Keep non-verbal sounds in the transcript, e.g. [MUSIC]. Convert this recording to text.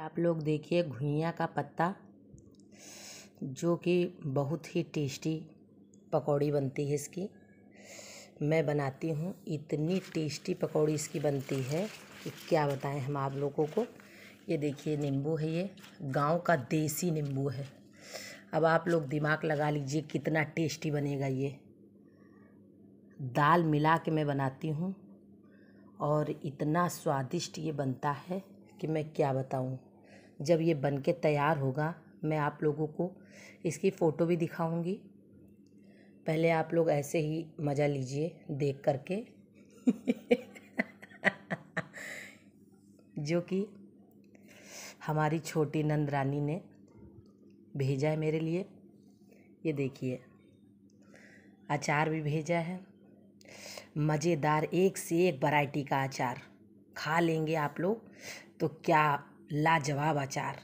आप लोग देखिए घुइया का पत्ता जो कि बहुत ही टेस्टी पकौड़ी बनती है इसकी मैं बनाती हूँ इतनी टेस्टी पकौड़ी इसकी बनती है कि क्या बताएं हम आप लोगों को ये देखिए नींबू है ये गांव का देसी नींबू है अब आप लोग दिमाग लगा लीजिए कितना टेस्टी बनेगा ये दाल मिला के मैं बनाती हूँ और इतना स्वादिष्ट ये बनता है कि मैं क्या बताऊँ जब ये बन के तैयार होगा मैं आप लोगों को इसकी फ़ोटो भी दिखाऊँगी पहले आप लोग ऐसे ही मज़ा लीजिए देख कर के [LAUGHS] जो कि हमारी छोटी नंद रानी ने भेजा है मेरे लिए ये देखिए अचार भी भेजा है मज़ेदार एक से एक वैरायटी का अचार खा लेंगे आप लोग तो क्या લાજવાબ આચાર